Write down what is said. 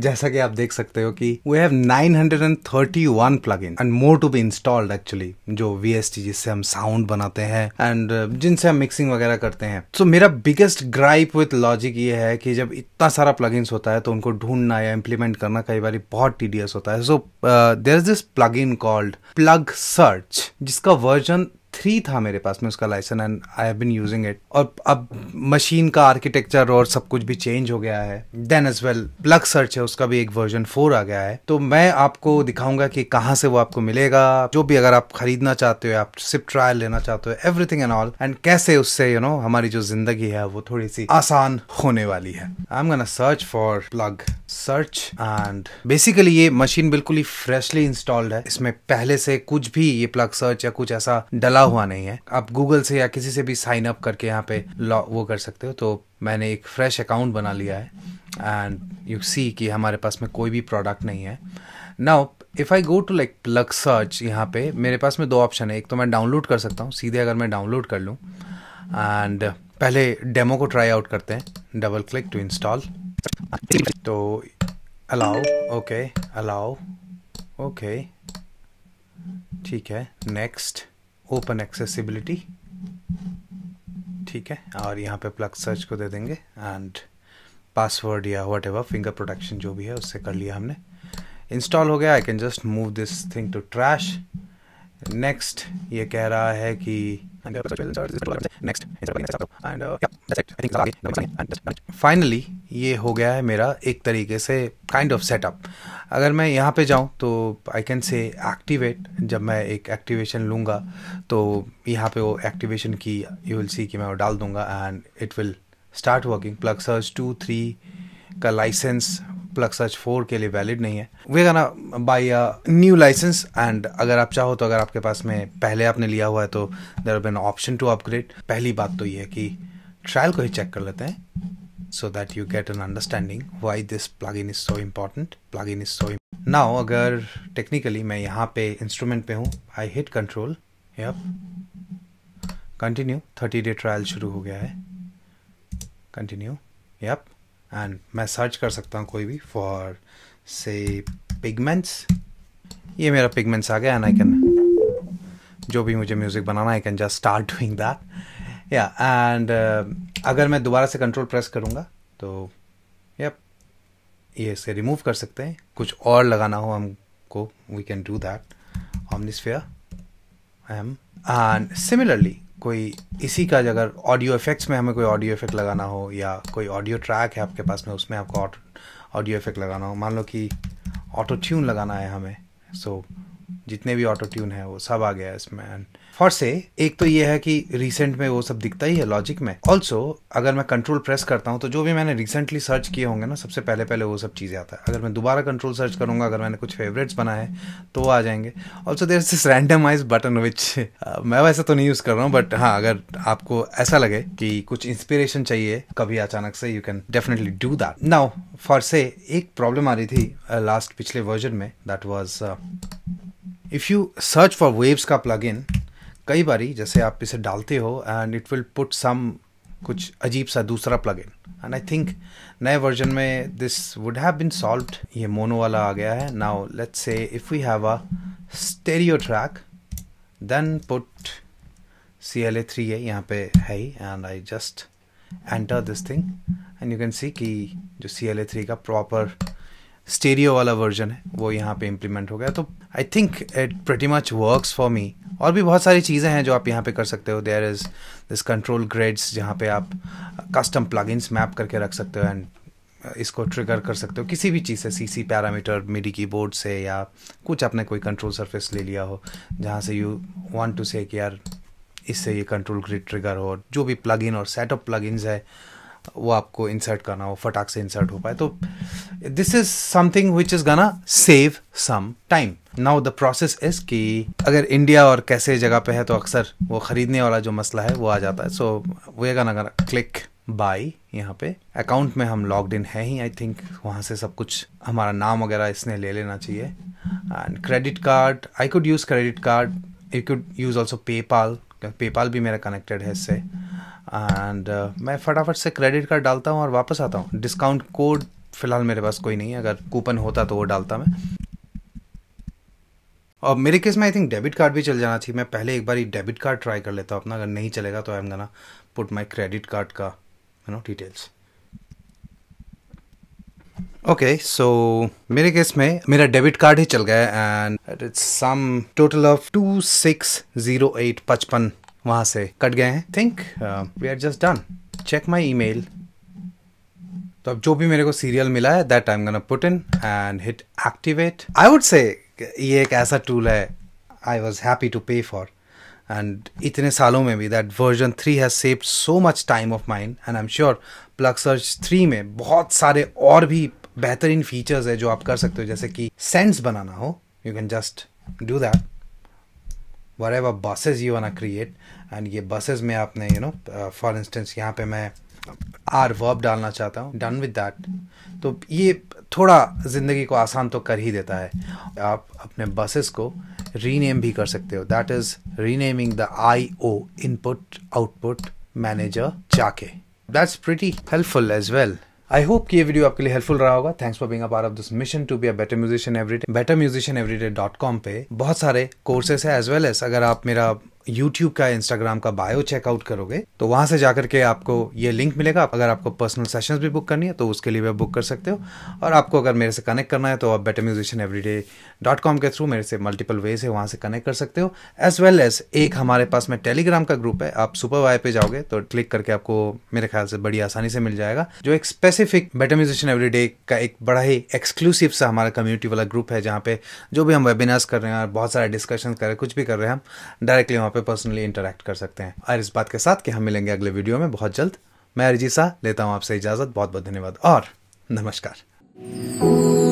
जैसा कि आप देख सकते हो कि we have 931 plugin and more to be installed actually जो वी जिससे हम साउंड बनाते हैं एंड uh, जिनसे हम मिक्सिंग वगैरह करते हैं सो so, मेरा बिगेस्ट ग्राइप विथ लॉजिक ये है कि जब इतना सारा इन्स होता है तो उनको ढूंढना या इम्प्लीमेंट करना कई बार बहुत टीडियस होता है so there is this plug in called plug search जिसका वर्जन थ्री था मेरे पास में उसका license and I have been using it और अब मशीन का आर्किटेक्चर और सब कुछ भी चेंज हो गया है then as well plug search है उसका भी एक वर्जन फोर आ गया है तो मैं आपको दिखाऊंगा कि कहाँ से वो आपको मिलेगा जो भी अगर आप खरीदना चाहते हो आप सिर्फ ट्रायल लेना चाहते हो एवरीथिंग एंड ऑल एंड कैसे उससे यू you नो know, हमारी जो जिंदगी है वो थोड़ी सी आसान होने वाली है I am gonna search for plug search and basically ये मशीन बिल्कुल ही फ्रेशली इंस्टॉल्ड है इसमें पहले से कुछ भी ये प्लग सर्च या कुछ ऐसा डला हुआ नहीं है आप गूगल से या किसी से भी साइन अप करके यहाँ पे वो कर सकते हो तो मैंने एक फ्रेश अकाउंट बना लिया है एंड यू सी कि हमारे पास में कोई भी प्रोडक्ट नहीं है now if I go to like plug search यहाँ पे मेरे पास में दो ऑप्शन है एक तो मैं डाउनलोड कर सकता हूँ सीधे अगर मैं डाउनलोड कर लूँ एंड पहले डेमो को ट्राई आउट करते हैं डबल क्लिक टू इंस्टॉल तो अलाउ ओके अलाउ ओके ठीक है नेक्स्ट ओपन एक्सेसिबिलिटी ठीक है और यहाँ पे प्लग सर्च को दे देंगे एंड पासवर्ड या वट एवर फिंगर प्रोटेक्शन जो भी है उससे कर लिया हमने इंस्टॉल हो गया I can just move this thing to trash next ये कह रहा है कि and next and uh, yeah that's it i think and just finally ये हो गया है मेरा एक तरीके से काइंड ऑफ सेटअप अगर मैं यहाँ पे जाऊँ तो आई कैन से एक्टिवेट जब मैं एक एक्टिवेशन लूँगा तो यहाँ पे वो एक्टिवेशन की यू विल सी कि मैं वो डाल दूँगा and it will start working plug search two three का लाइसेंस प्लग सर्च फोर के लिए वैलिड नहीं है we gonna buy a new license and अगर आप चाहो तो अगर आपके पास में पहले आपने लिया हुआ है तो there been option to upgrade पहली बात तो ये है कि ट्रायल को ही चेक कर लेते हैं so that you get an understanding why this plug in is so important plug in is so now अगर टेक्निकली मैं यहाँ पे इंस्ट्रूमेंट पे हूँ I hit control continue thirty day trial शुरू हो गया है कंटिन्यू यप एंड मैं सर्च कर सकता हूँ कोई भी फॉर से पिगमेंट्स ये मेरा पिगमेंट्स आ गया एंड आई कैन जो भी मुझे म्यूज़िक बनाना I can just start doing that या एंड अगर मैं दोबारा से कंट्रोल प्रेस करूँगा तो या ये इसे रिमूव कर सकते हैं कुछ और लगाना हो हमको we can do that I am and similarly कोई इसी का अगर ऑडियो इफेक्ट्स में हमें कोई ऑडियो इफेक्ट लगाना हो या कोई ऑडियो ट्रैक है आपके पास में उसमें आपको ऑडियो इफेक्ट लगाना हो मान लो कि ऑटो ट्यून लगाना है हमें सो so, जितने भी ऑटो ट्यून है वो सब आ गया है इसमें फॉर से एक तो ये है कि रिसेंट में वो सब दिखता ही है लॉजिक में ऑल्सो अगर मैं कंट्रोल प्रेस करता हूँ तो जो भी मैंने रिसेंटली सर्च किए होंगे ना सबसे पहले पहले वो सब चीज़ें आता है अगर मैं दोबारा कंट्रोल सर्च करूंगा अगर मैंने कुछ फेवरेट्स बनाए तो वो आ जाएंगे also there this randomize button which मैं वैसे तो नहीं यूज़ कर रहा हूँ बट हाँ अगर आपको ऐसा लगे कि कुछ इंस्पिरेशन चाहिए कभी अचानक से you can definitely do that now for से एक प्रॉब्लम आ रही थी लास्ट uh, पिछले वर्जन में that was if you search for waves का प्लग इन कई बारी जैसे आप इसे डालते हो and it will put some कुछ अजीब सा दूसरा plug in and I think नए वर्जन में this would have been solve ये मोनो वाला आ गया है नाउ लेट्स से if you have a stereo track then put C L A three है यहाँ पे है ही and I just enter this thing and you can see कि जो सी एल ए थ्री का प्रॉपर स्टेरियो वाला वर्जन है वो यहाँ पे इम्प्लीमेंट हो गया तो I think it pretty much work for me और भी बहुत सारी चीज़ें हैं जो आप यहाँ पे कर सकते हो there is this control grades जहाँ पे आप कस्टम इन्स मैप करके रख सकते हो एंड इसको ट्रिगर कर सकते हो किसी भी चीज़ से सी सी पैरामीटर मिडी की बोर्ड से या कुछ आपने कोई कंट्रोल सरफेस ले लिया हो जहाँ से यू वॉन्ट टू से यार इससे ये कंट्रोल ग्रिड ट्रिगर हो जो भी इन और सेट ऑफ इन्स है वो आपको इंसर्ट करना हो फटाक से इंसर्ट हो पाए तो this is something which is gonna save some time now the process is कि अगर इंडिया और कैसे जगह पे है तो अक्सर वो खरीदने वाला जो मसला है वो आ जाता है सो so, वे गाना गाना क्लिक बाई यहाँ पे अकाउंट में हम लॉग इन है ही आई थिंक वहाँ से सब कुछ हमारा नाम वगैरह इसने ले लेना चाहिए and credit card I could use credit card you could use also PayPal PayPal भी मेरा कनेक्टेड है इससे एंड uh, मैं फटाफट से क्रेडिट कार्ड डालता हूँ और वापस आता हूँ डिस्काउंट कोड फ़िलहाल मेरे पास कोई नहीं है अगर कूपन होता तो वो डालता मैं और मेरे केस में आई थिंक डेबिट कार्ड भी चल जाना चाहिए मैं पहले एक बार ही डेबिट कार्ड ट्राई कर लेता हूँ अपना अगर नहीं चलेगा तो I am gonna put my credit card का you know details okay so मेरे केस में मेरा डेबिट कार्ड ही चल गया and it's some total of two six zero eight पचपन वहां से कट गए हैं think we are just done check my email तो अब जो भी मेरे को सीरियल मिला है that I am gonna put in and hit activate I would say ये एक ऐसा टूल है I was happy to pay for and इतने सालों में भी that version three has save so much time of mind and I am sure plug search three में बहुत सारे और भी बेहतरीन फीचर्स है जो आप कर सकते हो जैसे कि सेंस बनाना हो you can just do that ever buses you wanna create and ये बसेज में आपने यू नो फॉर इंस्टेंस यहाँ पे मैं आर वर्ब डालना चाहता हूँ डन विद डैट तो ये थोड़ा ज़िंदगी को आसान तो कर ही देता है आप अपने बसेस को रीनेम भी कर सकते हो that is renaming the I O input output manager चाके that's pretty helpful as well I hope कि ये वीडियो आपके लिए हेल्पफुल रहा होगा thanks for being a part of this mission to be a better musician everyday better musician everyday dot com पे बहुत सारे कोर्सेस है एज वेल एज अगर आप मेरा यूट्यूब का इंस्टाग्राम का बायो चेकआउट करोगे तो वहाँ से जाकर के आपको ये लिंक मिलेगा अगर आपको पर्सनल सेशंस भी बुक करनी है तो उसके लिए भी बुक कर सकते हो और आपको अगर मेरे से कनेक्ट करना है तो आप better musician every day dot com के थ्रू मेरे से मल्टीपल वेज है वहाँ से कनेक्ट कर सकते हो एज वेल एज एक हमारे पास में टेलीग्राम का ग्रुप है आप सुपर वाई पे जाओगे तो क्लिक करके आपको मेरे ख्याल से बड़ी आसानी से मिल जाएगा जो एक specific better musician every day का एक बड़ा ही एक्सक्लूसिव सा हमारा कम्युनिटी वाला ग्रुप है जहाँ पे जो भी हम वेबिनार्स कर रहे हैं और बहुत सारे डिस्कशन कर रहे हैं कुछ भी कर रहे हैं हम डायरेक्टली वहाँ पे पर्सनली इंटरेक्ट कर सकते हैं और इस बात के साथ कि हम मिलेंगे अगले वीडियो में बहुत जल्द मैं अरिजी शाह लेता हूँ आपसे इजाज़त बहुत बहुत धन्यवाद और नमस्कार